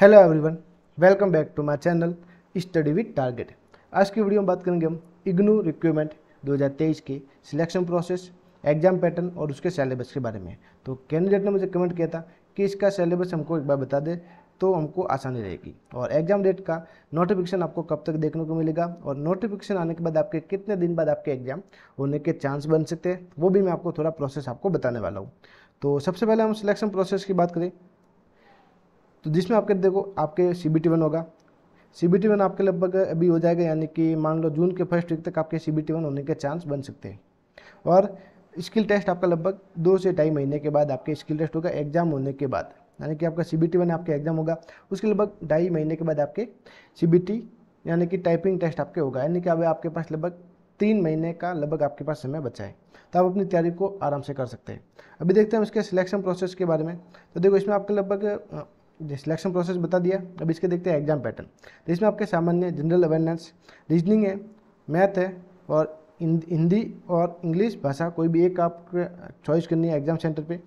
hello everyone welcome back to my channel study with target आज की video में बात करेंगे हम इग्नू रिक्रूटमेंट 2023 के सिलेक्शन प्रोसेस एग्जाम पैटर्न और उसके सिलेबस के बारे में तो कैंडिडेट ने मुझे कमेंट किया था कि इसका सिलेबस हमको एक बार बता दे तो हमको आसानी रहेगी और एग्जाम डेट का नोटिफिकेशन आपको कब तक देखने को मिलेगा और नोटिफिकेशन आने के बाद आपके कितने दिन बाद आपके एग्जाम होने के चांस बन सकते हैं वो भी मैं आपको थोड़ा प्रोसेस आपको बताने वाला हूँ तो सबसे पहले हम सिलेक्शन प्रोसेस की बात करें तो जिसमें आपके देखो आपके सी बी टी वन होगा सी बी टी वन आपके लगभग अभी हो जाएगा यानी कि मान लो जून के फर्स्ट वीक तक आपके सी बी टी वन होने के चांस बन सकते हैं और स्किल टेस्ट आपका लगभग दो से ढाई महीने के बाद आपके स्किल टेस्ट होगा एग्जाम होने के बाद यानी कि आपका सी बी टी वन आपके एग्जाम होगा उसके लगभग ढाई महीने के बाद आपके सी बी टी यानी कि टाइपिंग टेस्ट आपके होगा यानी कि अब आपके पास लगभग तीन महीने का लगभग आपके पास समय बचा है तो आप अपनी तैयारी को आराम से कर सकते हैं अभी देखते हैं इसके सिलेक्शन प्रोसेस के बारे में तो देखो इसमें आपके लगभग सिलेक्शन प्रोसेस बता दिया अब इसके देखते हैं एग्जाम पैटर्न तो इसमें आपके सामान्य जनरल अवेयरनेस रीजनिंग है मैथ है और हिंदी और इंग्लिश भाषा कोई भी एक आप चॉइस करनी है एग्जाम सेंटर पे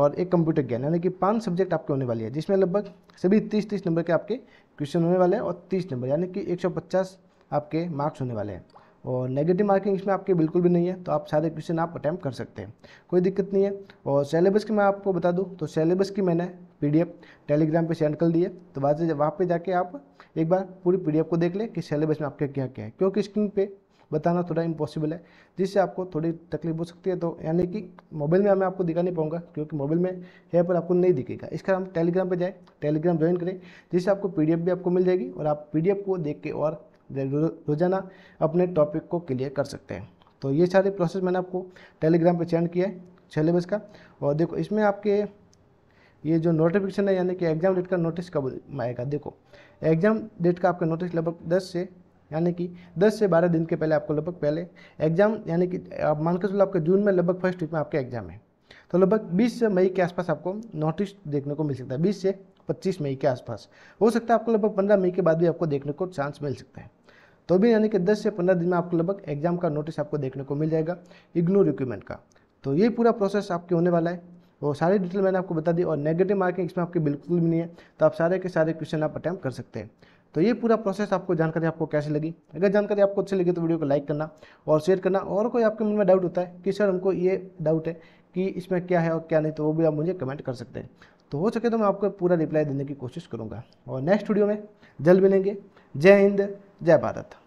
और एक कंप्यूटर ज्ञान यानी कि पांच सब्जेक्ट आपके होने वाली है जिसमें लगभग सभी तीस तीस नंबर के आपके क्वेश्चन होने वाले हैं और तीस नंबर यानी कि एक सौ पचास आपके मार्क्स होने वाले हैं और नेगेटिव मार्किंग इसमें आपके बिल्कुल भी नहीं है तो आप सारे क्वेश्चन आप अटैम्प्ट कर सकते हैं कोई दिक्कत नहीं है और सेलेबस की मैं आपको बता दूँ तो सेलेबस की मैंने पीडीएफ टेलीग्राम पे सेंड कर दिए तो वहाँ से वहाँ पे जाके आप एक बार पूरी पीडीएफ को देख लें कि सिलेबस में आपके क्या क्या है क्योंकि स्क्रीन पे बताना थोड़ा इम्पॉसिबल है जिससे आपको थोड़ी तकलीफ हो सकती है तो यानी कि मोबाइल में मैं आपको दिखा नहीं पाऊंगा क्योंकि मोबाइल में है पर आपको नहीं दिखेगा इसका हम टेलीग्राम पर जाए टेलीग्राम ज्वाइन करें जिससे आपको पी भी आपको मिल जाएगी और आप पी को देख के और रोजाना अपने टॉपिक को क्लियर कर सकते हैं तो ये सारे प्रोसेस मैंने आपको टेलीग्राम पर सेंड किया है सिलेबस का और देखो इसमें आपके ये जो नोटिफिकेशन है यानी कि एग्जाम डेट का नोटिस कब आएगा देखो एग्जाम डेट का आपका नोटिस लगभग दस से यानी कि 10 से 12 दिन के पहले आपको लगभग पहले एग्जाम यानी कि आप मान के चलो आपके जून में लगभग फर्स्ट वीक में आपका एग्जाम है तो लगभग 20 से मई के आसपास आपको नोटिस देखने को मिल सकता है 20 से 25 मई के आसपास हो सकता है आपको लगभग 15 मई के बाद भी आपको देखने को चांस मिल सकता है तो भी यानी कि 10 से 15 दिन में आपको लगभग एग्जाम का नोटिस आपको देखने को मिल जाएगा इग्नो रिक्यूमेंट का तो ये पूरा प्रोसेस आपके होने वाला है वो तो सारी डिटेल मैंने आपको बता दी और नेगेटिव मार्किंग इसमें आपकी बिल्कुल भी नहीं है तो आप सारे के सारे क्वेश्चन आप अटैम्प्ट कर सकते हैं तो ये पूरा प्रोसेस आपको जानकारी आपको कैसे लगी अगर जानकारी आपको अच्छी लगी तो वीडियो को लाइक करना और शेयर करना और कोई आपके मन में डाउट होता है कि सर हमको ये डाउट है कि इसमें क्या है और क्या नहीं तो वो भी आप मुझे कमेंट कर सकते हैं तो हो सके तो मैं आपको पूरा रिप्लाई देने की कोशिश करूँगा और नेक्स्ट वीडियो में जल्द मिलेंगे जय हिंद जय भारत